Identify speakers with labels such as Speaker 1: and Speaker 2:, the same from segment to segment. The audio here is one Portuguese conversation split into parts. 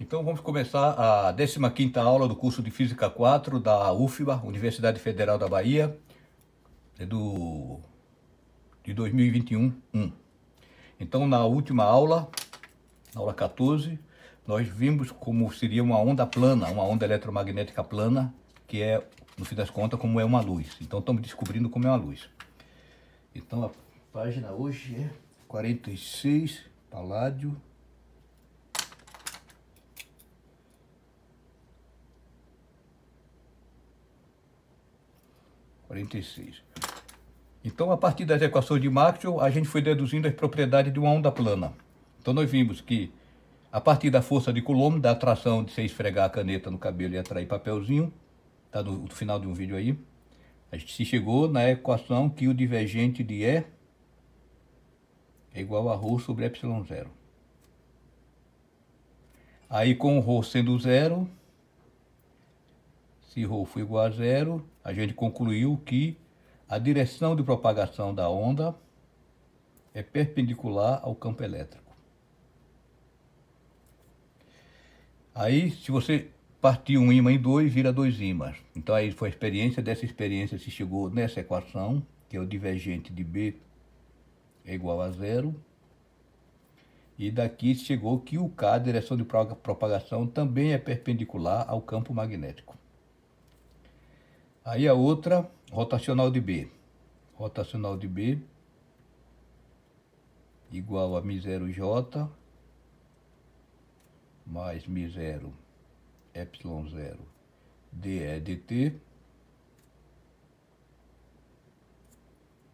Speaker 1: Então vamos começar a 15ª aula do curso de Física 4 da UFBA, Universidade Federal da Bahia, é do, de 2021 1. Então na última aula, na aula 14, nós vimos como seria uma onda plana, uma onda eletromagnética plana, que é, no fim das contas, como é uma luz. Então estamos descobrindo como é uma luz. Então a página hoje é 46, Paládio 46. Então, a partir das equações de Maxwell, a gente foi deduzindo as propriedades de uma onda plana. Então, nós vimos que, a partir da força de Coulomb, da atração de você esfregar a caneta no cabelo e atrair papelzinho, está no, no, final de um vídeo aí, a gente se chegou na equação que o divergente de E é igual a Rho sobre Epsilon zero. Aí, com Rho sendo zero, se Rho for igual a zero, a gente concluiu que a direção de propagação da onda é perpendicular ao campo elétrico. Aí, se você partir um ímã em dois, vira dois ímãs. Então, aí foi a experiência. Dessa experiência se chegou nessa equação, que é o divergente de B é igual a zero. E daqui chegou que o K, a direção de propagação, também é perpendicular ao campo magnético. Aí a outra, rotacional de B. Rotacional de B igual a mi0 J mais mi0 epsilon0 é dE dt,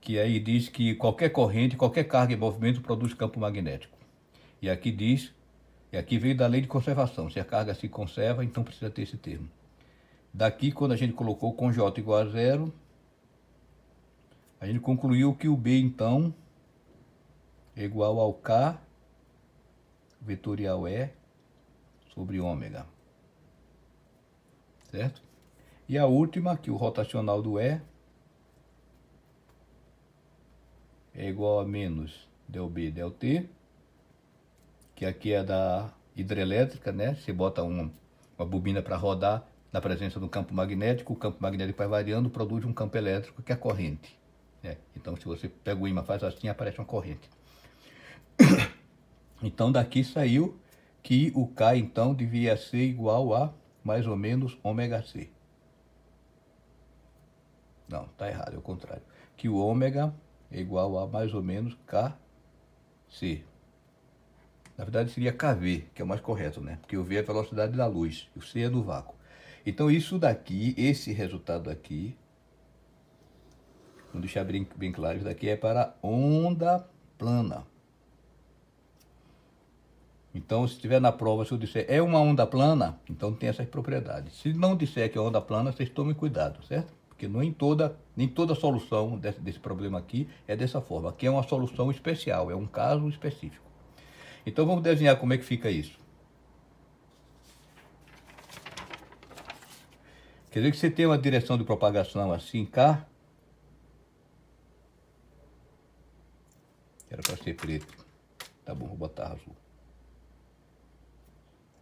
Speaker 1: que aí diz que qualquer corrente, qualquer carga em movimento produz campo magnético. E aqui diz, e aqui veio da lei de conservação, se a carga se conserva, então precisa ter esse termo. Daqui, quando a gente colocou com J igual a zero, a gente concluiu que o B, então, é igual ao K vetorial E sobre ômega. Certo? E a última, que o rotacional do E é igual a menos del B del T, que aqui é da hidrelétrica, né? Você bota uma bobina para rodar, na presença do campo magnético, o campo magnético vai variando, produz um campo elétrico que é a corrente. Né? Então, se você pega o imã faz assim, aparece uma corrente. Então, daqui saiu que o K, então, devia ser igual a, mais ou menos, ômega C. Não, está errado, é o contrário. Que o ômega é igual a, mais ou menos, KC. Na verdade, seria KV, que é o mais correto, né? Porque o V é a velocidade da luz, e o C é do vácuo. Então, isso daqui, esse resultado aqui, vou deixar bem, bem claro, isso daqui é para onda plana. Então, se estiver na prova, se eu disser é uma onda plana, então tem essas propriedades. Se não disser que é onda plana, vocês tomem cuidado, certo? Porque nem toda, nem toda solução desse, desse problema aqui é dessa forma. Aqui é uma solução especial, é um caso específico. Então, vamos desenhar como é que fica isso. Quer dizer que você tem uma direção de propagação assim cá. Era para ser preto. Tá bom, vou botar azul.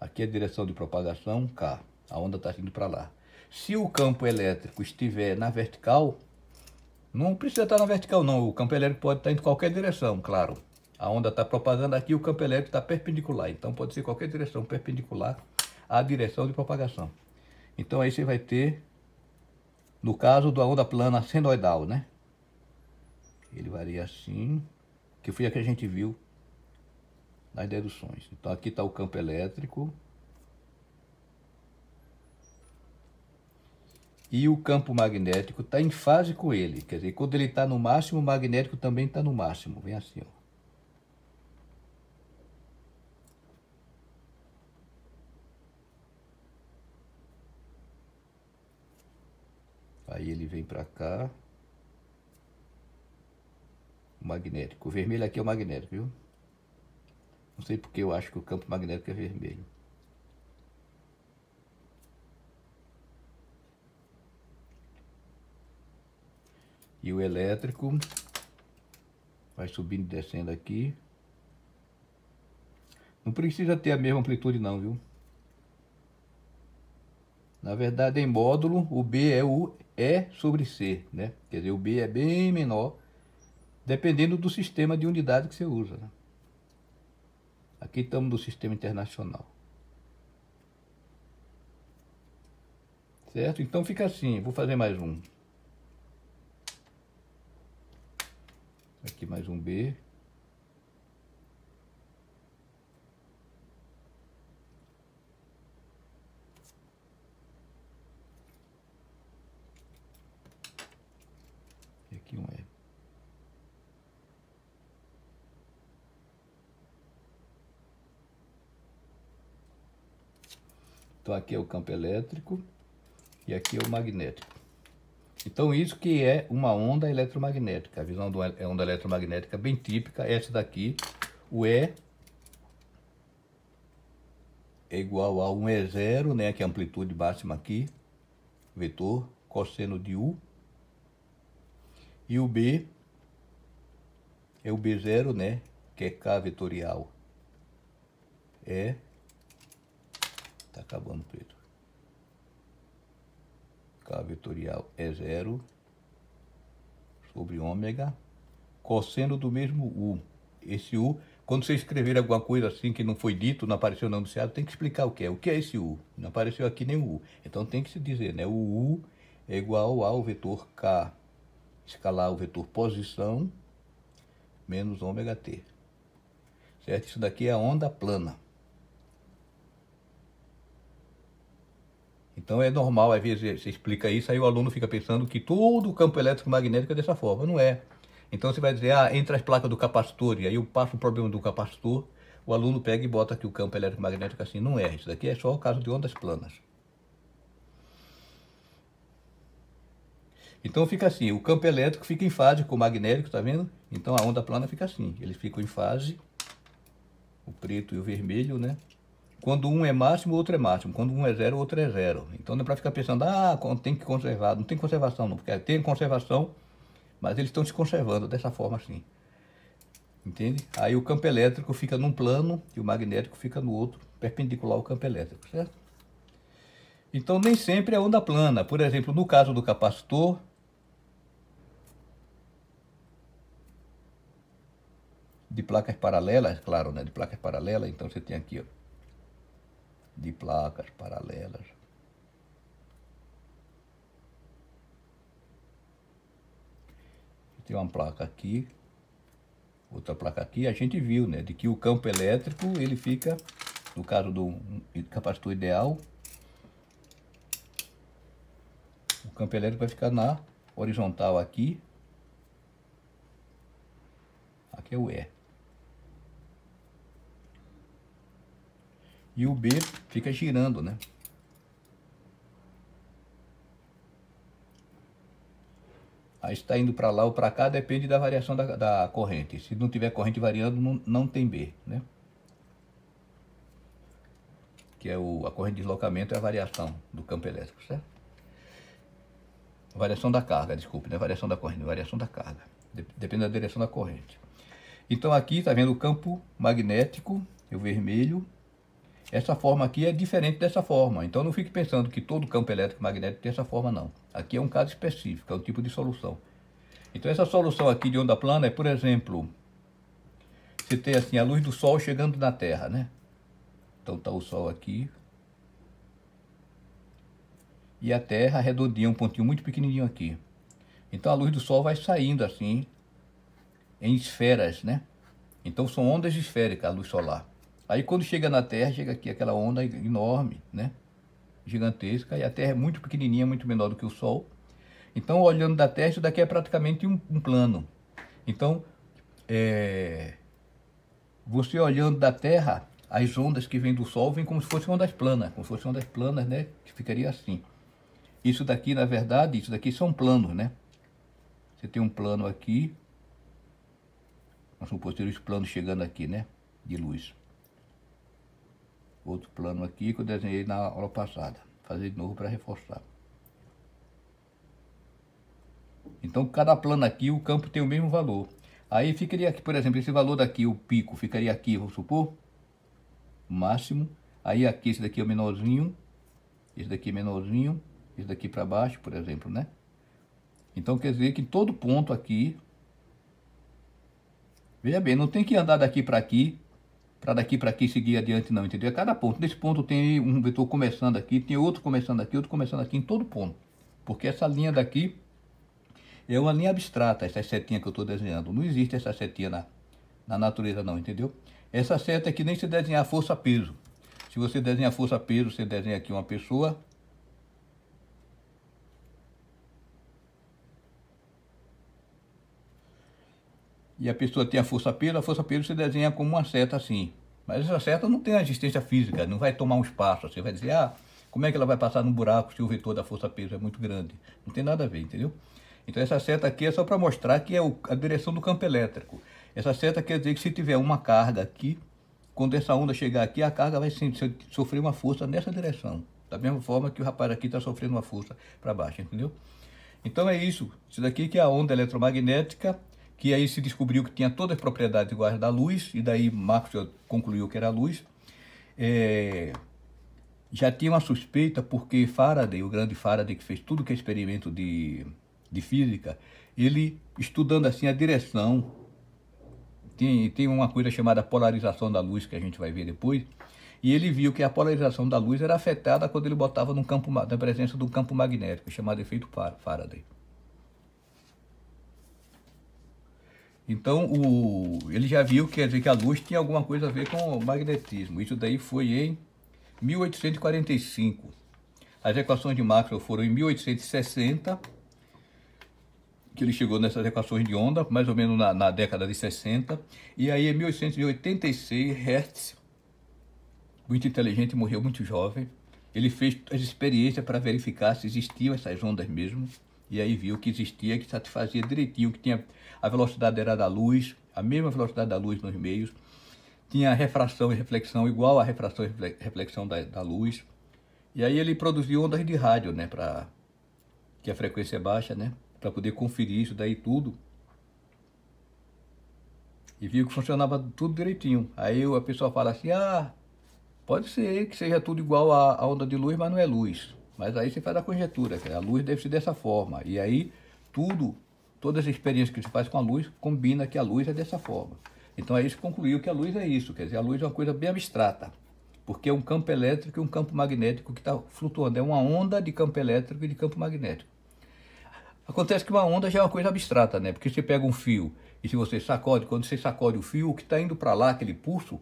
Speaker 1: Aqui é a direção de propagação cá. A onda está indo para lá. Se o campo elétrico estiver na vertical, não precisa estar tá na vertical não. O campo elétrico pode estar tá em qualquer direção, claro. A onda está propagando aqui, o campo elétrico está perpendicular. Então pode ser qualquer direção perpendicular à direção de propagação. Então aí você vai ter, no caso da onda plana senoidal, né? Ele varia assim, que foi a que a gente viu nas deduções. Então aqui está o campo elétrico. E o campo magnético está em fase com ele. Quer dizer, quando ele está no máximo, o magnético também está no máximo. Vem assim, ó. Aí ele vem para cá. O magnético. O vermelho aqui é o magnético, viu? Não sei porque eu acho que o campo magnético é vermelho. E o elétrico vai subindo e descendo aqui. Não precisa ter a mesma amplitude não, viu? Na verdade, em módulo, o B é o e é sobre C, né? Quer dizer, o B é bem menor, dependendo do sistema de unidade que você usa. Né? Aqui estamos do sistema internacional. Certo? Então fica assim, vou fazer mais um. Aqui mais um B. Então aqui é o campo elétrico e aqui é o magnético. Então isso que é uma onda eletromagnética. A visão é uma é onda eletromagnética bem típica, essa daqui, o E é igual a 1 e zero, né, que é a amplitude máxima aqui, vetor cosseno de U. E o B é o B0, né, que é K vetorial. É Está acabando tudo. K vetorial é zero sobre ômega, cosseno do mesmo U. Esse U, quando você escrever alguma coisa assim que não foi dito, não apareceu no anunciado, tem que explicar o que é. O que é esse U? Não apareceu aqui nem o U. Então tem que se dizer, né? O U é igual ao vetor K, escalar o vetor posição, menos ômega T. Certo? Isso daqui é a onda plana. Então é normal, às vezes você explica isso, aí o aluno fica pensando que todo o campo eletromagnético é dessa forma. Não é. Então você vai dizer, ah, entre as placas do capacitor, e aí eu passo o problema do capacitor, o aluno pega e bota aqui o campo eletromagnético assim. Não é. Isso daqui é só o caso de ondas planas. Então fica assim, o campo elétrico fica em fase com o magnético, tá vendo? Então a onda plana fica assim, eles ficam em fase, o preto e o vermelho, né? Quando um é máximo, o outro é máximo. Quando um é zero, o outro é zero. Então não é para ficar pensando, ah, tem que conservar. Não tem conservação, não. Porque tem conservação, mas eles estão se conservando dessa forma assim. Entende? Aí o campo elétrico fica num plano e o magnético fica no outro, perpendicular ao campo elétrico, certo? Então nem sempre é onda plana. Por exemplo, no caso do capacitor, de placas paralelas, claro, né? De placas paralelas, então você tem aqui, ó de placas paralelas. Tem uma placa aqui, outra placa aqui, a gente viu, né, de que o campo elétrico, ele fica, no caso do capacitor ideal, o campo elétrico vai ficar na horizontal aqui, aqui é o E. e o B fica girando, né? Aí está indo para lá ou para cá, depende da variação da, da, corrente. Se não tiver corrente variando, não, não tem B, né? Que é o, a corrente de deslocamento é a variação do campo elétrico, certo? Variação da carga, desculpe, né? Variação da corrente, variação da carga. Depende da direção da corrente. Então aqui está vendo o campo magnético, o vermelho, essa forma aqui é diferente dessa forma, então não fique pensando que todo campo elétrico magnético tem essa forma, não. Aqui é um caso específico, é um tipo de solução. Então essa solução aqui de onda plana é, por exemplo, você tem assim a luz do sol chegando na Terra, né? Então está o sol aqui. E a Terra arredondinha, um pontinho muito pequenininho aqui. Então a luz do sol vai saindo assim em esferas, né? Então são ondas esféricas a luz solar. Aí quando chega na Terra, chega aqui aquela onda enorme, né? Gigantesca, e a Terra é muito pequenininha, muito menor do que o Sol. Então, olhando da Terra, isso daqui é praticamente um, um plano. Então, é... você olhando da Terra, as ondas que vêm do Sol vêm como se fossem ondas planas, como se fossem ondas planas, né? Que ficaria assim. Isso daqui, na verdade, isso daqui são planos, né? Você tem um plano aqui, vamos supor, ter os planos chegando aqui, né? De luz outro plano aqui que eu desenhei na aula passada. Fazer de novo para reforçar. Então, cada plano aqui, o campo tem o mesmo valor. Aí ficaria aqui, por exemplo, esse valor daqui, o pico, ficaria aqui, vamos supor, máximo. Aí aqui, esse daqui é o menorzinho, esse daqui é menorzinho, esse daqui para baixo, por exemplo, né? Então, quer dizer que em todo ponto aqui, veja bem, não tem que andar daqui para aqui para daqui para aqui seguir adiante não, entendeu? A cada ponto. Nesse ponto tem um vetor começando aqui, tem outro começando aqui, outro começando aqui, em todo ponto. Porque essa linha daqui é uma linha abstrata, essa setinha que eu estou desenhando. Não existe essa setinha na, na natureza não, entendeu? Essa seta aqui nem se desenhar força-peso. Se você desenhar força-peso, você desenha aqui uma pessoa, e a pessoa tem a força pelo, a força pelo você desenha como uma seta assim. Mas essa seta não tem resistência física, não vai tomar um espaço. Você vai dizer, ah, como é que ela vai passar num buraco se o vetor da força peso é muito grande? Não tem nada a ver, entendeu? Então essa seta aqui é só para mostrar que é o, a direção do campo elétrico. Essa seta quer dizer que se tiver uma carga aqui, quando essa onda chegar aqui, a carga vai sim, sofrer uma força nessa direção. Da mesma forma que o rapaz aqui está sofrendo uma força para baixo, entendeu? Então é isso. Isso daqui que é a onda eletromagnética que aí se descobriu que tinha todas as propriedades iguais da luz, e daí Marx concluiu que era luz. É, já tinha uma suspeita porque Faraday, o grande Faraday que fez tudo que é experimento de, de física, ele estudando assim a direção, tem, tem uma coisa chamada polarização da luz que a gente vai ver depois, e ele viu que a polarização da luz era afetada quando ele botava num campo, na presença de um campo magnético, chamado efeito Faraday. Então o, ele já viu quer dizer, que a luz tinha alguma coisa a ver com o magnetismo. Isso daí foi em 1845. As equações de Maxwell foram em 1860, que ele chegou nessas equações de onda, mais ou menos na, na década de 60. E aí em 1886, Hertz, muito inteligente, morreu muito jovem. Ele fez as experiências para verificar se existiam essas ondas mesmo. E aí viu que existia, que satisfazia direitinho, que tinha a velocidade era da luz, a mesma velocidade da luz nos meios, tinha refração e reflexão igual à refração e reflexão da, da luz. E aí ele produziu ondas de rádio, né, para que a frequência é baixa, né, para poder conferir isso daí tudo. E viu que funcionava tudo direitinho. Aí a pessoa fala assim: "Ah, pode ser que seja tudo igual à onda de luz, mas não é luz". Mas aí você faz a conjetura, que a luz deve ser dessa forma. E aí tudo, todas as experiências que se faz com a luz, combina que a luz é dessa forma. Então aí se concluiu que a luz é isso, quer dizer, a luz é uma coisa bem abstrata, porque é um campo elétrico e um campo magnético que está flutuando, é uma onda de campo elétrico e de campo magnético. Acontece que uma onda já é uma coisa abstrata, né? Porque você pega um fio e se você sacode, quando você sacode o fio, o que está indo para lá, aquele pulso,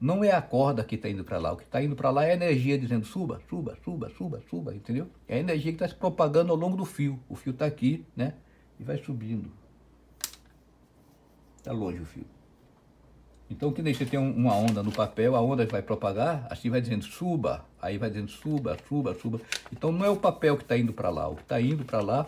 Speaker 1: não é a corda que está indo para lá. O que está indo para lá é a energia dizendo suba, suba, suba, suba, suba, entendeu? É a energia que está se propagando ao longo do fio. O fio está aqui, né? E vai subindo. Está longe o fio. Então, que nem você tem uma onda no papel, a onda vai propagar, assim vai dizendo suba, aí vai dizendo suba, suba, suba. Então, não é o papel que está indo para lá. O que está indo para lá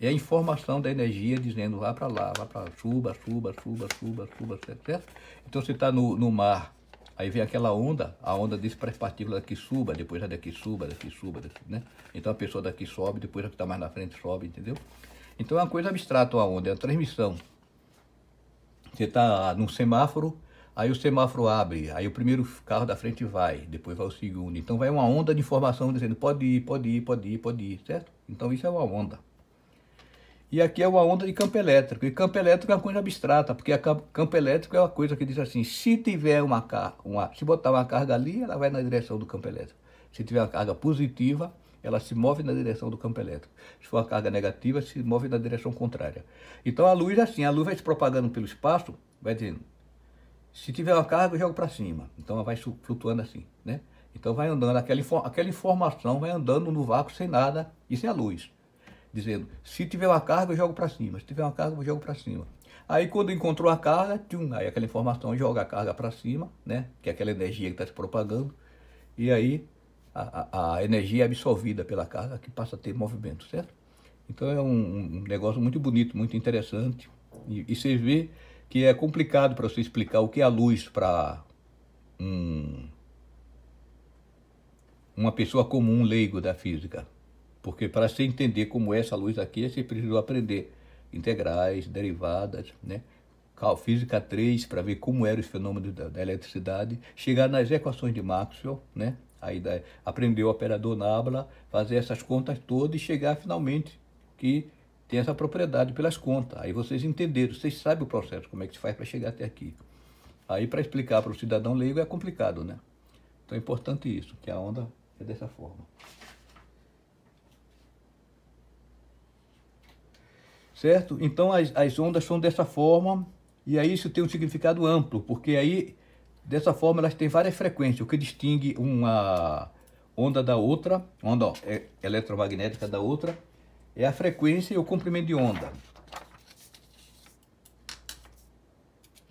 Speaker 1: é a informação da energia dizendo vá para lá, vá para lá, suba, suba, suba, suba, suba, etc. Então, você está no, no mar Aí vem aquela onda, a onda diz para as partículas daqui suba, depois a daqui suba, daqui suba, daqui, né? Então a pessoa daqui sobe, depois a que está mais na frente sobe, entendeu? Então é uma coisa abstrata a onda, é a transmissão. Você está num semáforo, aí o semáforo abre, aí o primeiro carro da frente vai, depois vai o segundo. Então vai uma onda de informação dizendo pode ir, pode ir, pode ir, pode ir, certo? Então isso é uma onda. E aqui é uma onda de campo elétrico. E campo elétrico é uma coisa abstrata, porque campo elétrico é uma coisa que diz assim, se tiver uma carga, uma, se botar uma carga ali, ela vai na direção do campo elétrico. Se tiver uma carga positiva, ela se move na direção do campo elétrico. Se for uma carga negativa, se move na direção contrária. Então a luz é assim, a luz vai se propagando pelo espaço, vai dizendo, se tiver uma carga, eu jogo para cima. Então ela vai flutuando assim, né? Então vai andando, aquela, aquela informação vai andando no vácuo sem nada e sem a luz dizendo: se tiver uma carga, eu jogo para cima, se tiver uma carga, eu jogo para cima. Aí quando encontrou a carga, tchum, aí aquela informação joga a carga para cima, né? Que é aquela energia que está se propagando, e aí a, a, a, energia é absorvida pela carga que passa a ter movimento, certo? Então é um, um negócio muito bonito, muito interessante, e, e você vê que é complicado para você explicar o que é a luz para um, uma pessoa comum, leigo da física. Porque para se entender como é essa luz aqui, você precisou aprender integrais, derivadas, né? física 3 para ver como eram os fenômenos da, da, eletricidade, chegar nas equações de Maxwell, né? Aí da, aprender o operador Nabla, fazer essas contas todas e chegar finalmente que tem essa propriedade pelas contas. Aí vocês entenderam, vocês sabem o processo, como é que se faz para chegar até aqui. Aí para explicar para o cidadão leigo é complicado, né? Então é importante isso, que a onda é dessa forma. certo? Então as, as ondas são dessa forma, e aí isso tem um significado amplo, porque aí dessa forma elas têm várias frequências, o que distingue uma onda da outra, onda é eletromagnética da outra, é a frequência e o comprimento de onda.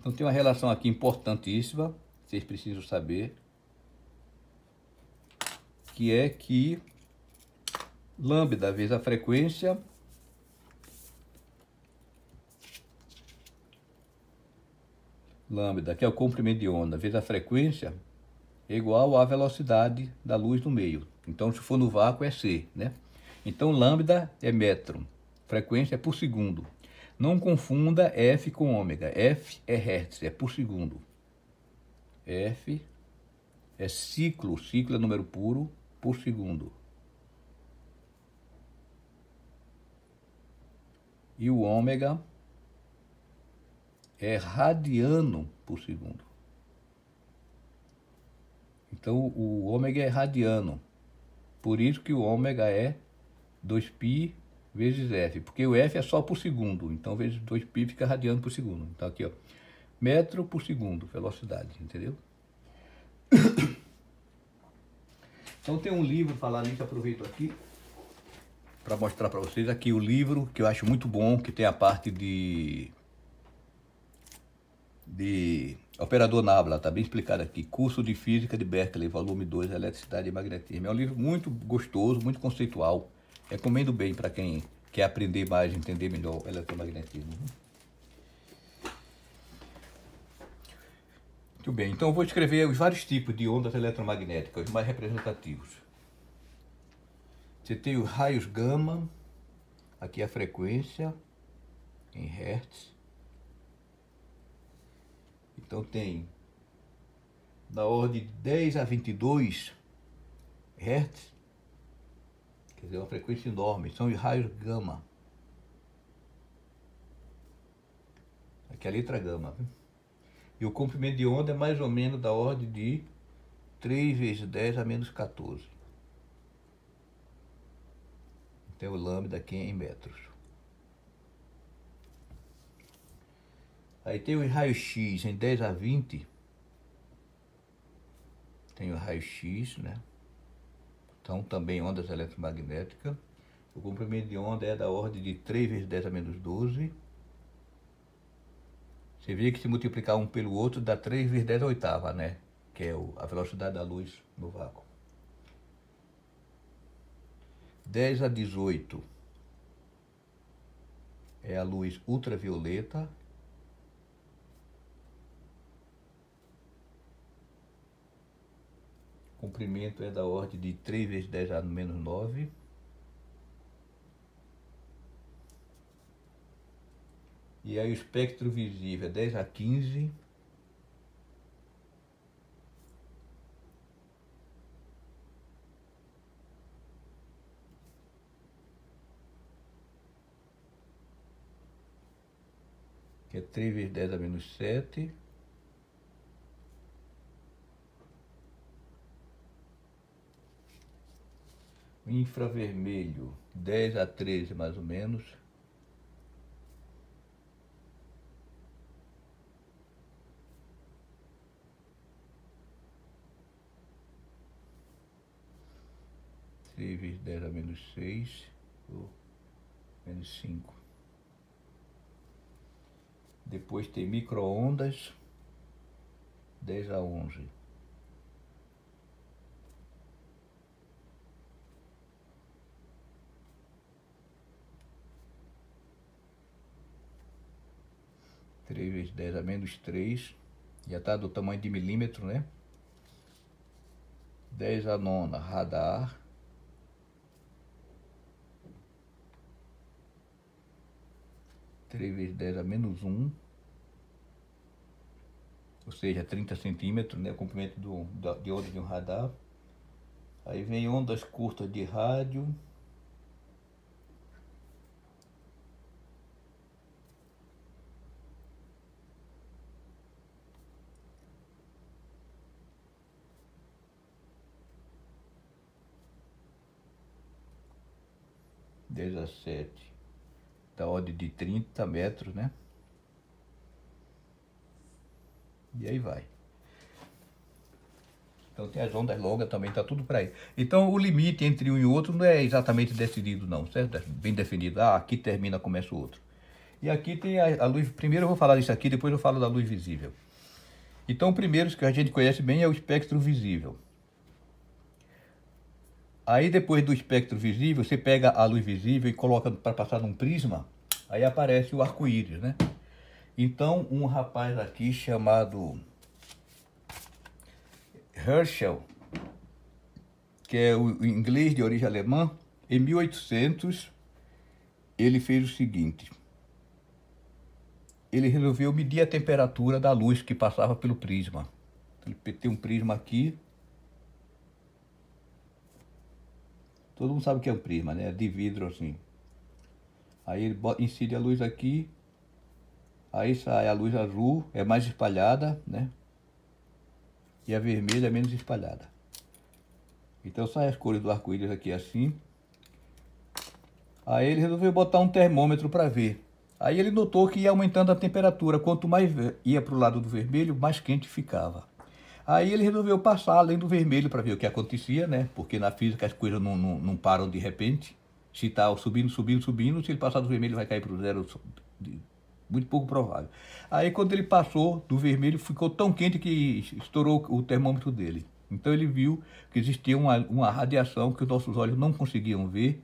Speaker 1: Então tem uma relação aqui importantíssima, vocês precisam saber, que é que lambda vezes a frequência lambda, que é o comprimento de onda, vezes a frequência, é igual à velocidade da luz no meio. Então, se for no vácuo, é C, né? Então, lambda é metro, frequência é por segundo. Não confunda F com ômega. F é hertz, é por segundo. F é ciclo, ciclo é número puro por segundo. E o ômega é radiano por segundo. Então o ômega é radiano. Por isso que o ômega é 2π vezes f, porque o f é só por segundo, então vezes 2π fica radiano por segundo. Então aqui, ó, metro por segundo, velocidade, entendeu? Então tem um livro falar nisso, aproveito aqui para mostrar para vocês aqui o livro que eu acho muito bom, que tem a parte de de Operador Nabla, está bem explicado aqui. Curso de Física de Berkeley, volume 2, Eletricidade e Magnetismo. É um livro muito gostoso, muito conceitual. Recomendo bem para quem quer aprender mais, entender melhor o eletromagnetismo. Muito bem, então eu vou escrever os vários tipos de ondas eletromagnéticas, os mais representativos. Você tem os raios gama, aqui a frequência em hertz. Então tem na ordem de 10 a 22 Hz, quer dizer, uma frequência enorme, são os raios gama. Aqui é a letra gama. E o comprimento de onda é mais ou menos da ordem de 3 vezes 10 a menos 14. Então o lambda aqui é em metros. Aí tem os raios-x em 10 a 20. Tem o raio-x, né? Então também ondas eletromagnéticas. O comprimento de onda é da ordem de 3 vezes 10 a menos 12. Você vê que se multiplicar um pelo outro dá 3 vezes 10 a oitava, né? Que é a velocidade da luz no vácuo. 10 a 18 é a luz ultravioleta, comprimento é da ordem de 3 vezes 10 a menos 9. E aí o espectro visível é 10 a 15. Que é 3 vezes 10 a menos 7. infravermelho, 10 a 13 mais ou menos. Três vezes dez a menos seis, ou menos cinco. Depois tem microondas, dez a onze. 3 vezes 10 a menos 3. Já está do tamanho de milímetro, né? 10 a nona, radar. Três vezes 10 a menos 1. Ou seja, 30 centímetros, né? O comprimento do, da, de onda de um radar. Aí vem ondas curtas de rádio. 17 da ordem de 30 metros, né? E aí vai. Então tem as ondas longas também, tá tudo para aí. Então o limite entre um e outro não é exatamente decidido não, certo? É bem definido. Ah, aqui termina, começa o outro. E aqui tem a, a luz, primeiro eu vou falar disso aqui, depois eu falo da luz visível. Então o primeiro que a gente conhece bem é o espectro visível. Aí depois do espectro visível, você pega a luz visível e coloca para passar num prisma, aí aparece o arco-íris, né? Então, um rapaz aqui chamado Herschel, que é o inglês de origem alemã, em 1800 ele fez o seguinte. Ele resolveu medir a temperatura da luz que passava pelo prisma. Ele tem um prisma aqui Todo mundo sabe o que é um prisma, né? É de vidro assim. Aí ele incide a luz aqui. Aí sai a luz azul, é mais espalhada, né? E a vermelha é menos espalhada. Então sai as cores do arco-íris aqui assim. Aí ele resolveu botar um termômetro para ver. Aí ele notou que ia aumentando a temperatura. Quanto mais ia para o lado do vermelho, mais quente ficava. Aí ele resolveu passar além do vermelho para ver o que acontecia, né? Porque na física as coisas não, não, não param de repente. Se está subindo, subindo, subindo, se ele passar do vermelho vai cair para o zero, muito pouco provável. Aí quando ele passou do vermelho, ficou tão quente que estourou o termômetro dele. Então ele viu que existia uma, uma radiação que os nossos olhos não conseguiam ver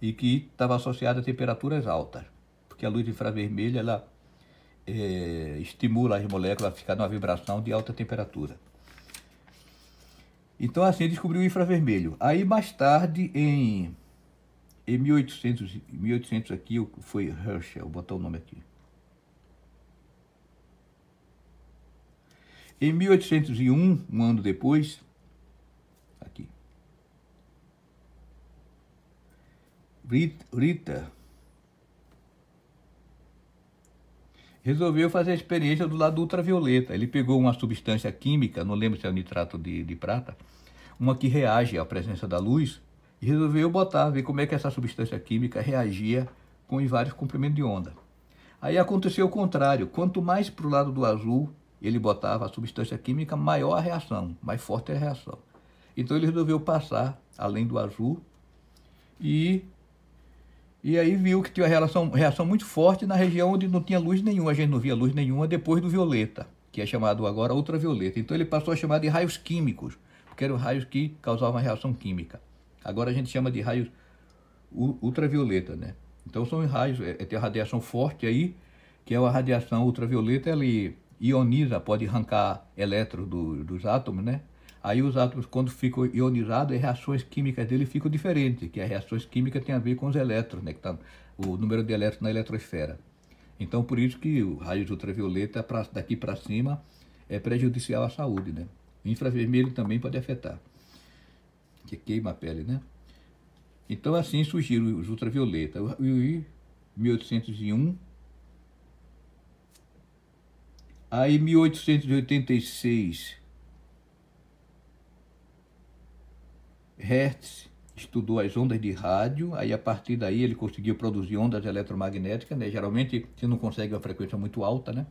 Speaker 1: e que estava associada a temperaturas altas. Porque a luz infravermelha, ela é, estimula as moléculas a ficar numa vibração de alta temperatura. Então, assim, ele descobriu o infravermelho. Aí, mais tarde, em, em 1800, 1800 aqui, foi Herschel, vou botar o nome aqui. Em 1801, um ano depois, aqui, Rita resolveu fazer a experiência do lado ultravioleta. Ele pegou uma substância química, não lembro se é o nitrato de, de prata, uma que reage à presença da luz, e resolveu botar, ver como é que essa substância química reagia com os vários comprimentos de onda. Aí aconteceu o contrário, quanto mais para o lado do azul ele botava a substância química, maior a reação, mais forte a reação. Então ele resolveu passar além do azul e e aí viu que tinha uma relação, reação muito forte na região onde não tinha luz nenhuma, a gente não via luz nenhuma depois do violeta, que é chamado agora ultravioleta. Então ele passou a chamar de raios químicos, porque eram raios que causavam uma reação química. Agora a gente chama de raios ultravioleta, né? Então são raios, é, é tem a radiação forte aí, que é uma radiação ultravioleta, ela ioniza, pode arrancar elétrons do, dos átomos, né? aí os átomos, quando ficam ionizados, as reações químicas dele ficam diferentes, que as reações químicas têm a ver com os elétrons, né, que tá, o número de elétrons na eletrosfera. Então, por isso que o raio ultravioleta, pra, daqui para cima, é prejudicial à saúde, né? Infravermelho também pode afetar, que queima a pele, né? Então, assim surgiram os ultravioleta. O 1801. Aí, 1886, Hertz estudou as ondas de rádio, aí a partir daí ele conseguiu produzir ondas eletromagnéticas, né? Geralmente você não consegue uma frequência muito alta, né?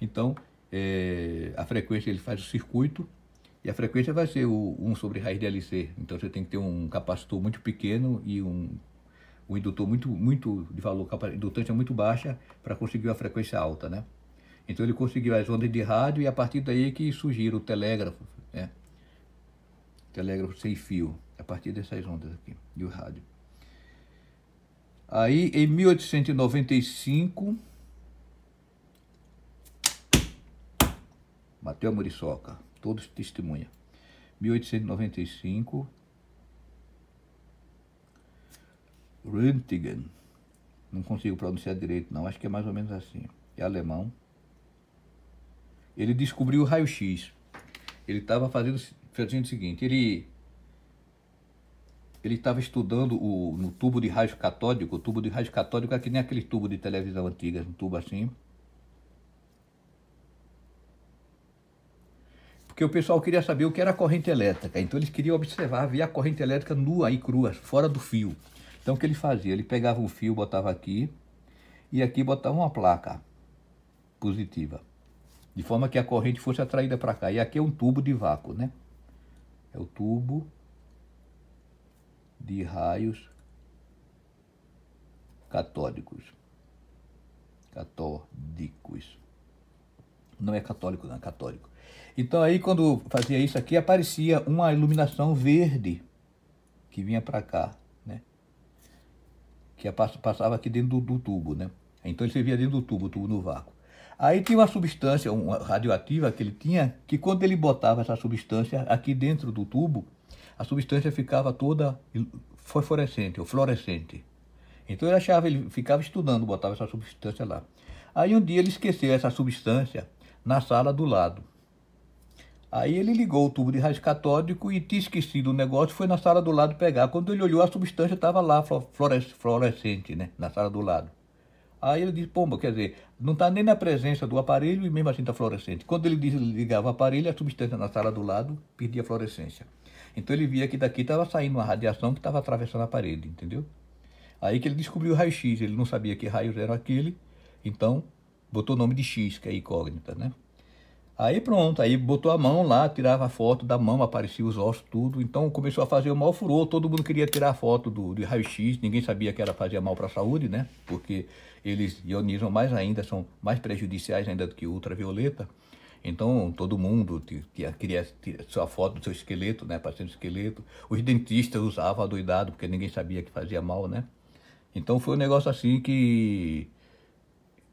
Speaker 1: Então, é, a frequência ele faz o circuito e a frequência vai ser o 1 sobre raiz de LC. Então você tem que ter um capacitor muito pequeno e um, um indutor muito, muito de valor, indutância muito baixa para conseguir uma frequência alta, né? Então ele conseguiu as ondas de rádio e a partir daí é que surgiram o telégrafo, né? telégrafo sem fio, a partir dessas ondas aqui, e o rádio. Aí, em 1895, Mateu Muriçoca, todos testemunha. 1895, Röntgen, não consigo pronunciar direito não, acho que é mais ou menos assim, é alemão. Ele descobriu o raio-x. Ele estava fazendo fazendo o seguinte, ele ele estava estudando o, no tubo de rádio catódico, o tubo de rádio catódico é que nem aquele tubo de televisão antiga, um tubo assim. Porque o pessoal queria saber o que era corrente elétrica, então eles queriam observar, ver a corrente elétrica nua e crua, fora do fio. Então o que ele fazia? Ele pegava um fio, botava aqui, e aqui botava uma placa positiva, de forma que a corrente fosse atraída para cá. E aqui é um tubo de vácuo, né? é o tubo de raios catódicos. Catódicos. Não é católico, não, é católico. Então aí quando fazia isso aqui aparecia uma iluminação verde que vinha para cá, né? Que passava aqui dentro do, do tubo, né? Então ele servia dentro do tubo, o tubo no vácuo. Aí tinha uma substância uma radioativa que ele tinha, que quando ele botava essa substância aqui dentro do tubo, a substância ficava toda fosforescente ou fluorescente. Então ele achava, ele ficava estudando, botava essa substância lá. Aí um dia ele esqueceu essa substância na sala do lado. Aí ele ligou o tubo de raiz catódico e tinha esquecido o negócio, foi na sala do lado pegar. Quando ele olhou, a substância estava lá, fluorescente, né? Na sala do lado. Aí ele diz, pomba, quer dizer, não está nem na presença do aparelho e mesmo assim está fluorescente. Quando ele desligava o aparelho, a substância na sala do lado perdia fluorescência. Então ele via que daqui estava saindo uma radiação que estava atravessando a parede, entendeu? Aí que ele descobriu o raio-x, ele não sabia que raios eram aquele, então botou o nome de X, que é incógnita, né? Aí pronto, aí botou a mão lá, tirava a foto da mão, aparecia os ossos, tudo. Então começou a fazer o maior furor, todo mundo queria tirar a foto do, do raio-x, ninguém sabia que era fazer mal para a saúde, né? Porque eles ionizam mais ainda, são mais prejudiciais ainda do que ultravioleta. Então, todo mundo queria sua foto do seu esqueleto, né? paciente esqueleto. Os dentistas usavam adoidado, porque ninguém sabia que fazia mal, né? Então, foi um negócio assim que,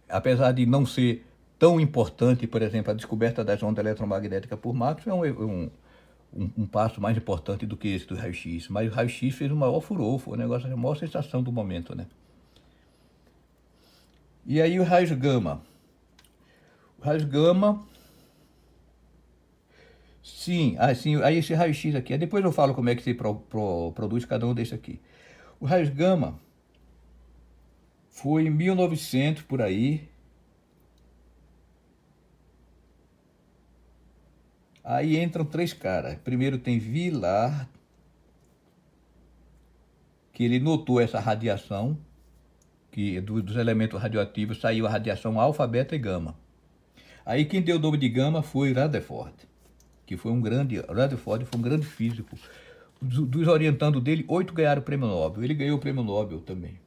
Speaker 1: apesar de não ser tão importante, por exemplo, a descoberta das ondas eletromagnéticas por Max é um, é um, um, um passo mais importante do que esse do raio-x. Mas o raio-x fez o maior furor, foi o negócio, a maior sensação do momento, né? E aí o raios gama. O raios gama. Sim, assim, aí esse raio-x aqui. Depois eu falo como é que se pro, pro, produz cada um desses aqui. O raios gama foi em 1900 por aí. Aí entram três caras. Primeiro tem Vilar, que ele notou essa radiação que é do, dos elementos radioativos saiu a radiação alfa, beta e gama. Aí quem deu o nome de gama foi Rutherford, que foi um grande, Rutherford foi um grande físico. Dos, orientando dele, oito ganharam o prêmio Nobel. Ele ganhou o prêmio Nobel também.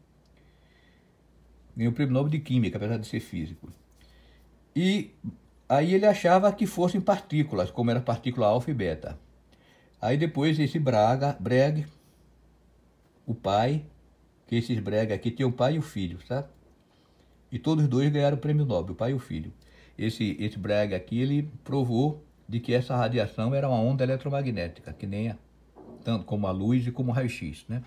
Speaker 1: Ganhou o prêmio Nobel de Química, apesar de ser físico. E aí ele achava que fossem partículas, como era partícula alfa e beta. Aí depois esse Braga, Breg, o pai, que esses brega aqui tinham o pai e o filho, tá? E todos dois ganharam o prêmio Nobel, o pai e o filho. Esse, esse brega aqui, ele provou de que essa radiação era uma onda eletromagnética, que nem a, tanto como a luz e como o raio-x, né?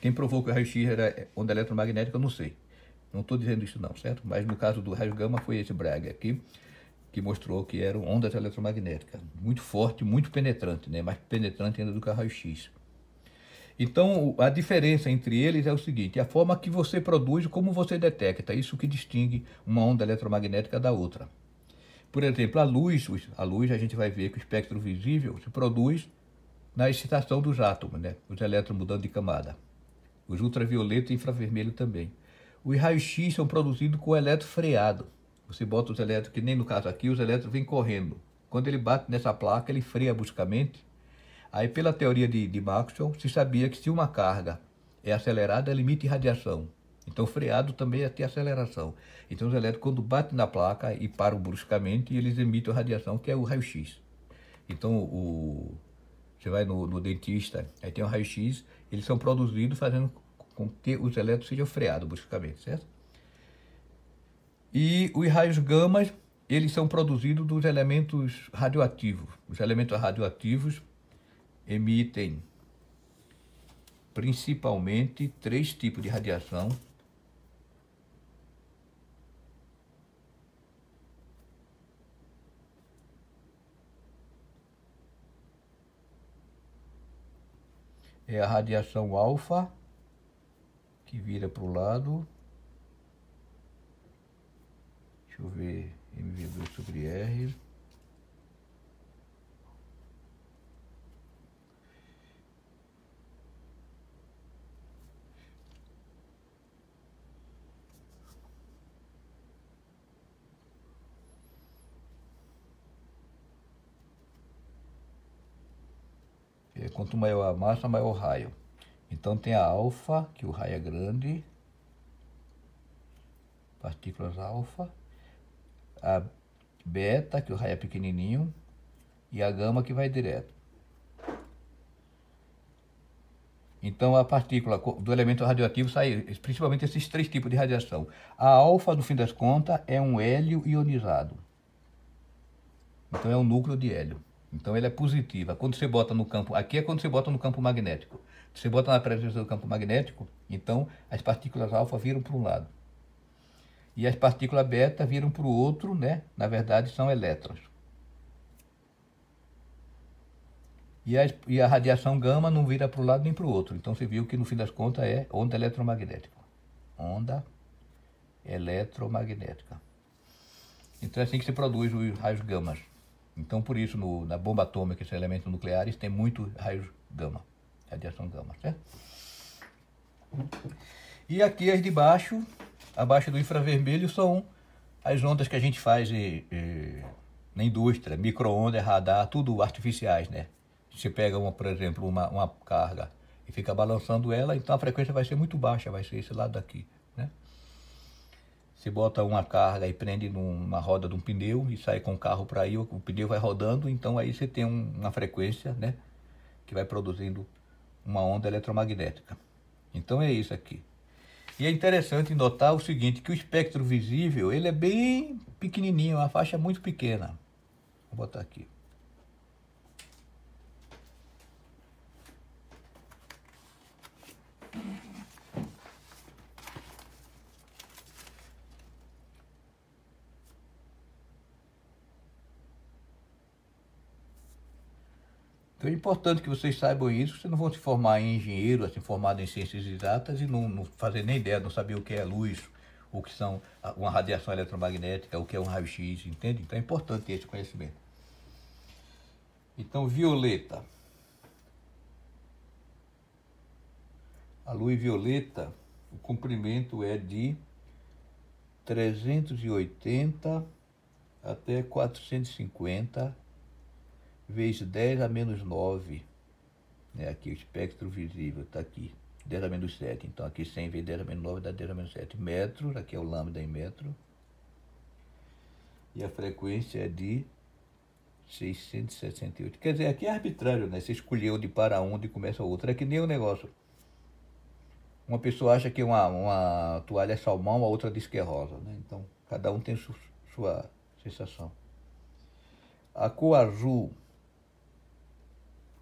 Speaker 1: Quem provou que o raio-x era onda eletromagnética, eu não sei. Não estou dizendo isso não, certo? Mas no caso do raio gama foi esse Braga aqui que mostrou que eram ondas eletromagnéticas. Muito forte, muito penetrante, né? Mais penetrante ainda do que o raio-x. Então, a diferença entre eles é o seguinte: é a forma que você produz, como você detecta, isso que distingue uma onda eletromagnética da outra. Por exemplo, a luz, a luz a gente vai ver que o espectro visível se produz na excitação dos átomos, né? Os elétrons mudando de camada. Os ultravioleta e infravermelho também. Os raios-x são produzidos com o freado. Você bota os elétrons, que nem no caso aqui, os elétrons vêm correndo. Quando ele bate nessa placa, ele freia bruscamente Aí, pela teoria de, de Maxwell, se sabia que se uma carga é acelerada, ela emite radiação. Então, freado também é ter aceleração. Então, os elétrons, quando batem na placa e param bruscamente, eles emitem a radiação, que é o raio-x. Então, o, você vai no, no dentista, aí tem o um raio-x, eles são produzidos fazendo com que os elétrons sejam freados bruscamente, certo? E os raios gamas, eles são produzidos dos elementos radioativos. Os elementos radioativos emitem principalmente três tipos de radiação é a radiação alfa, que vira para o lado. Deixa eu ver, MV2 sobre R. Quanto maior a massa, maior o raio. Então tem a alfa, que o raio é grande, partículas alfa, a beta, que o raio é pequenininho, e a gama que vai direto. Então a partícula do elemento radioativo sai, principalmente esses três tipos de radiação. A alfa, no fim das contas, é um hélio ionizado. Então é um núcleo de hélio. Então ele é positiva. Quando você bota no campo, aqui é quando você bota no campo magnético. Se você bota na presença do campo magnético, então as partículas alfa viram para um lado. E as partículas beta viram para o outro, né? Na verdade são elétrons. E a, e a radiação gama não vira para um lado nem para o outro. Então você viu que no fim das contas é onda eletromagnética. Onda eletromagnética. Então é assim que se produz os raios gamas. Então, por isso, no, na bomba atômica, esses elementos nucleares tem muito raios gama, radiação gama, certo? E aqui as de baixo, abaixo do infravermelho, são as ondas que a gente faz e, eh, e, eh, na indústria, micro-ondas, radar, tudo artificiais, né? Você pega, uma, por exemplo, uma, uma carga e fica balançando ela, então a frequência vai ser muito baixa, vai ser esse lado daqui. Você bota uma carga e prende numa roda de um pneu e sai com o carro para aí, o pneu vai rodando, então aí você tem uma frequência, né? Que vai produzindo uma onda eletromagnética. Então é isso aqui. E é interessante notar o seguinte, que o espectro visível, ele é bem pequenininho, uma faixa é muito pequena. Vou botar aqui. é importante que vocês saibam isso, vocês não vão se formar em engenheiro, assim, formado em ciências exatas e não, não fazer nem ideia, não saber o que é luz, o que são uma radiação eletromagnética, o que é um raio-x, entende? Então é importante esse conhecimento. Então, violeta. A luz violeta, o comprimento é de 380 até 450 vezes 10 a menos 9, né, aqui o espectro visível está aqui, 10 a menos 7, então aqui 100 vezes 10 a menos 9 dá 10 a menos 7 metros, aqui é o lambda em metro, e a frequência é de 668. Quer dizer, aqui é arbitrário, né? Você escolheu de para onde e começa outra. É que nem o um negócio. Uma pessoa acha que uma, uma toalha é salmão, a outra diz que é rosa, né? Então, cada um tem su sua sensação. A cor azul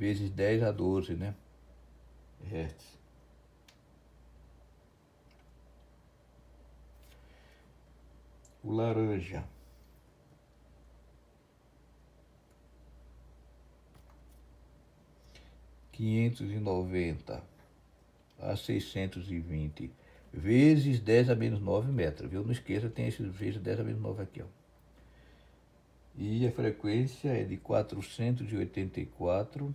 Speaker 1: vezes 10 a 12, né? Hertz. O laranja. Quinhentos e noventa a seiscentos e vinte vezes dez a menos nove metros, viu? Não esqueça, tem esses vezes dez a menos nove aqui, ó. E a frequência é de quatrocentos e oitenta e quatro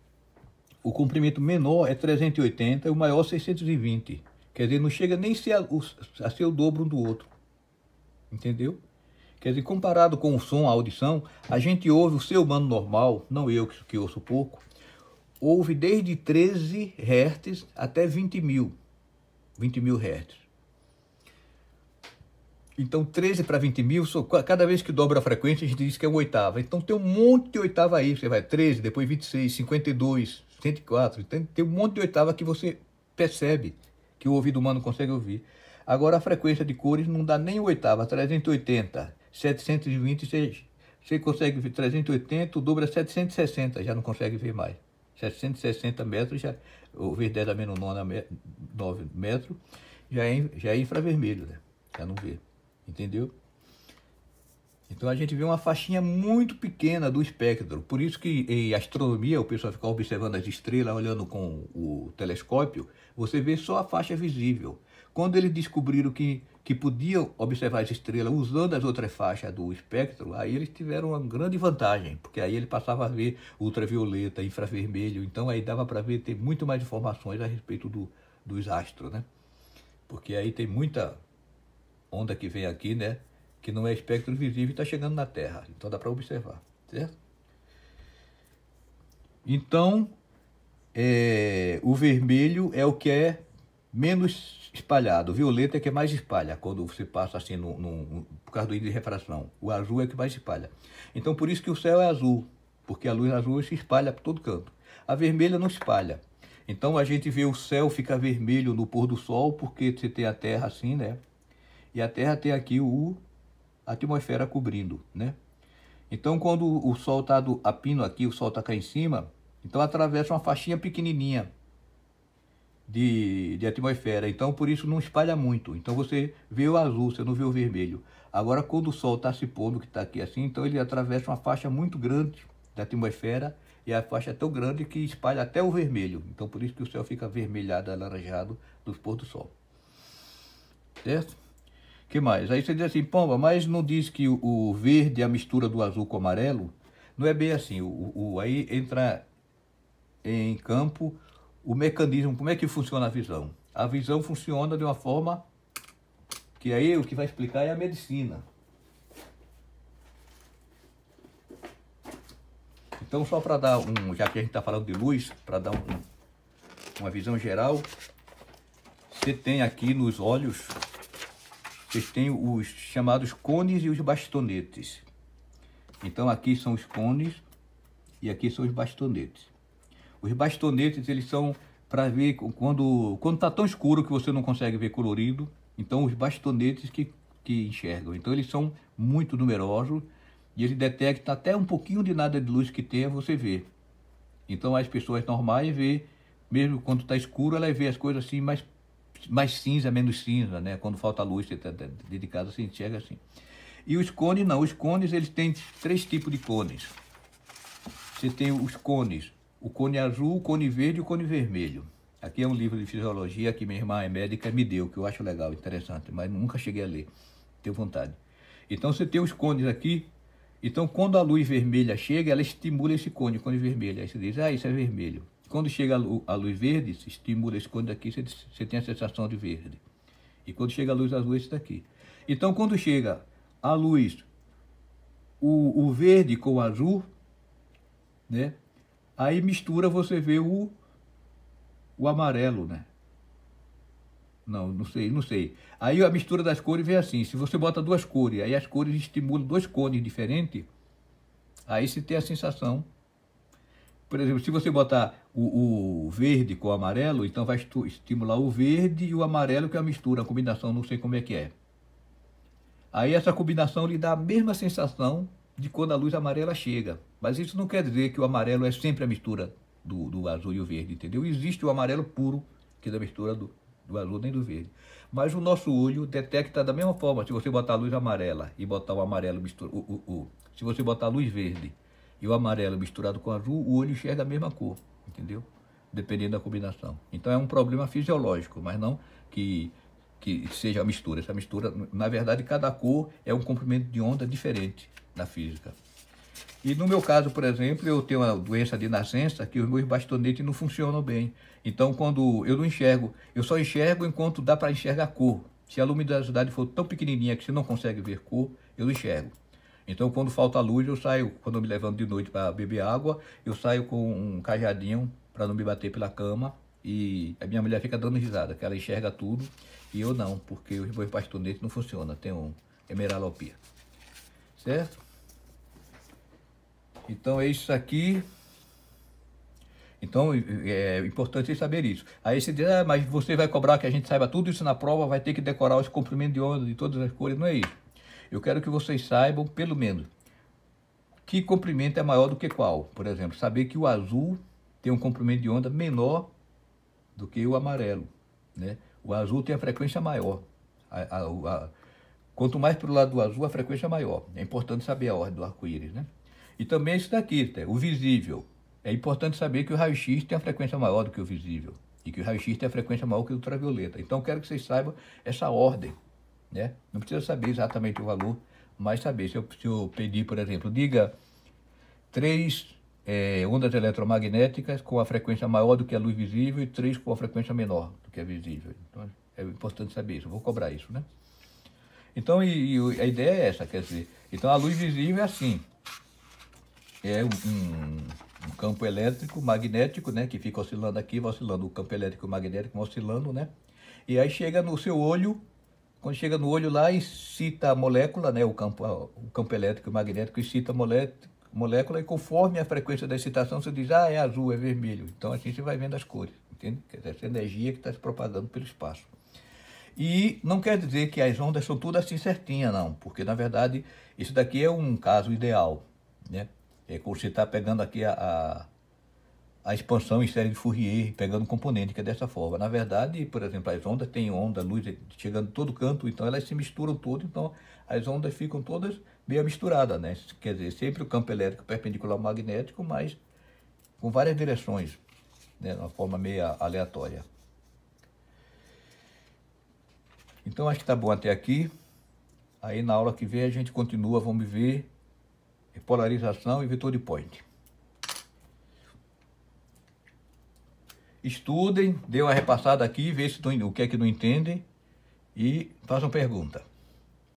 Speaker 1: o comprimento menor é 380 e o maior 620. Quer dizer, não chega nem a, a ser o dobro um do outro. Entendeu? Quer dizer, comparado com o som, a audição, a gente ouve o ser humano normal, não eu que, que ouço pouco, ouve desde 13 Hz até 20 mil. 20 mil Hz. Então, 13 para 20 mil, cada vez que dobra a frequência, a gente diz que é uma oitava. Então, tem um monte de oitava aí. Você vai 13, depois 26, 52, 104, tem, tem um monte de oitava que você percebe, que o ouvido humano consegue ouvir. Agora, a frequência de cores não dá nem oitava, 380, 726. Você consegue ver 380, o dobro é 760, já não consegue ver mais. 760 metros, já, ou ver 10 a menos 9, 9 metros, já é, já é infravermelho, né? já não vê. Entendeu? Então a gente vê uma faixinha muito pequena do espectro. Por isso que em astronomia, o pessoal fica observando as estrelas, olhando com o telescópio, você vê só a faixa visível. Quando eles descobriram que, que podiam observar as estrelas usando as outras faixas do espectro, aí eles tiveram uma grande vantagem, porque aí ele passava a ver ultravioleta, infravermelho, então aí dava para ver, ter muito mais informações a respeito do, dos astros, né? Porque aí tem muita onda que vem aqui, né? que não é espectro visível e está chegando na Terra. Então dá para observar, certo? Então, é, o vermelho é o que é menos espalhado. O violeta é que mais espalha quando você passa assim no, no, por causa do índice de refração. O azul é que mais espalha. Então por isso que o céu é azul, porque a luz azul se espalha por todo canto. A vermelha não espalha. Então a gente vê o céu ficar vermelho no pôr do sol, porque você tem a terra assim, né? E a terra tem aqui o a atmosfera cobrindo, né? Então, quando o Sol está a pino aqui, o Sol está cá em cima, então atravessa uma faixinha pequenininha de, de atmosfera. Então, por isso não espalha muito. Então, você vê o azul, você não vê o vermelho. Agora, quando o Sol está se pondo, que está aqui assim, então ele atravessa uma faixa muito grande da atmosfera e a faixa é tão grande que espalha até o vermelho. Então, por isso que o céu fica vermelhado, alaranjado do pôr do Sol. Certo? que mais? Aí você diz assim, pomba, mas não diz que o, verde é a mistura do azul com o amarelo? Não é bem assim. O, o, aí entra em campo o mecanismo, como é que funciona a visão? A visão funciona de uma forma que aí o que vai explicar é a medicina. Então, só para dar um, já que a gente está falando de luz, para dar um, uma visão geral, você tem aqui nos olhos vocês têm os chamados cones e os bastonetes. Então aqui são os cones e aqui são os bastonetes. Os bastonetes eles são para ver quando quando tá tão escuro que você não consegue ver colorido, então os bastonetes que que enxergam. Então eles são muito numerosos e ele detecta até um pouquinho de nada de luz que tenha, você vê. Então as pessoas normais vê, mesmo quando está escuro, ela vê as coisas assim mais mais cinza, menos cinza, né? Quando falta luz você está tá, dedicado, você enxerga assim. E os cones não, os cones eles têm três tipos de cones. Você tem os cones, o cone azul, o cone verde e o cone vermelho. Aqui é um livro de fisiologia que minha irmã é médica me deu, que eu acho legal, interessante, mas nunca cheguei a ler. Tenho vontade. Então você tem os cones aqui. Então quando a luz vermelha chega, ela estimula esse cone, o cone vermelho. Aí você diz, ah, isso é vermelho. Quando chega a luz verde, se estimula esse cone daqui, você, tem a sensação de verde. E quando chega a luz azul, esse daqui. Então, quando chega a luz, o, o verde com o azul, né? Aí mistura, você vê o, o amarelo, né? Não, não sei, não sei. Aí a mistura das cores vem assim. Se você bota duas cores, aí as cores estimulam dois cones diferentes, aí se tem a sensação por exemplo, se você botar o, o verde com o amarelo, então vai estimular o verde e o amarelo, que é a mistura, a combinação, não sei como é que é. Aí essa combinação lhe dá a mesma sensação de quando a luz amarela chega. Mas isso não quer dizer que o amarelo é sempre a mistura do, do azul e o verde, entendeu? Existe o amarelo puro, que é da mistura do, do azul nem do verde. Mas o nosso olho detecta da mesma forma. Se você botar a luz amarela e botar o amarelo mistura, o, o, o, se você botar a luz verde e o amarelo misturado com o azul, o olho enxerga a mesma cor, entendeu? Dependendo da combinação. Então é um problema fisiológico, mas não que, que seja a mistura. Essa mistura, na verdade, cada cor é um comprimento de onda diferente na física. E no meu caso, por exemplo, eu tenho uma doença de nascença que os meus bastonetes não funcionam bem. Então, quando eu não enxergo, eu só enxergo enquanto dá para enxergar cor. Se a luminosidade for tão pequenininha que você não consegue ver cor, eu não enxergo. Então, quando falta luz, eu saio, quando eu me levanto de noite para beber água, eu saio com um cajadinho para não me bater pela cama. E a minha mulher fica dando risada, que ela enxerga tudo, e eu não, porque os meus bastonetes não funcionam, tem um emeralopia. Certo? Então é isso aqui. Então é, é importante você saber isso. Aí você diz, ah, mas você vai cobrar que a gente saiba tudo isso na prova, vai ter que decorar os comprimentos de onda de todas as cores, não é isso. Eu quero que vocês saibam, pelo menos, que comprimento é maior do que qual. Por exemplo, saber que o azul tem um comprimento de onda menor do que o amarelo. Né? O azul tem a frequência maior. A, a, a, quanto mais para o lado do azul, a frequência é maior. É importante saber a ordem do arco-íris. Né? E também isso daqui, tá? o visível. É importante saber que o raio-x tem a frequência maior do que o visível e que o raio-x tem a frequência maior que o ultravioleta. Então, quero que vocês saibam essa ordem né? Não precisa saber exatamente o valor, mas saber. Se eu, se eu pedir, por exemplo, diga três é, ondas eletromagnéticas com a frequência maior do que a luz visível e três com a frequência menor do que a visível. Então, é importante saber isso. Eu vou cobrar isso, né? Então, e, e a ideia é essa, quer dizer, então a luz visível é assim, é um, um, campo elétrico magnético, né, que fica oscilando aqui, vai oscilando, o campo elétrico magnético vai oscilando, né, e aí chega no seu olho, quando chega no olho lá, excita a molécula, né, o, campo, o campo elétrico e magnético excita a molécula, e conforme a frequência da excitação, você diz, ah, é azul, é vermelho. Então a gente vai vendo as cores, entende? Essa energia que está se propagando pelo espaço. E não quer dizer que as ondas são tudo assim certinha, não, porque na verdade isso daqui é um caso ideal, né? É como você está pegando aqui a, a expansão em série de Fourier, pegando componente, que é dessa forma. Na verdade, por exemplo, as ondas têm onda, luz chegando em todo canto, então elas se misturam todas, então as ondas ficam todas meio misturadas, né? Quer dizer, sempre o campo elétrico perpendicular ao magnético, mas com várias direções, né? de uma forma meio aleatória. Então acho que está bom até aqui. Aí na aula que vem a gente continua, vamos ver polarização e vetor de Point. estudem, deu uma repassada aqui, vê se o que é que não entendem e façam pergunta.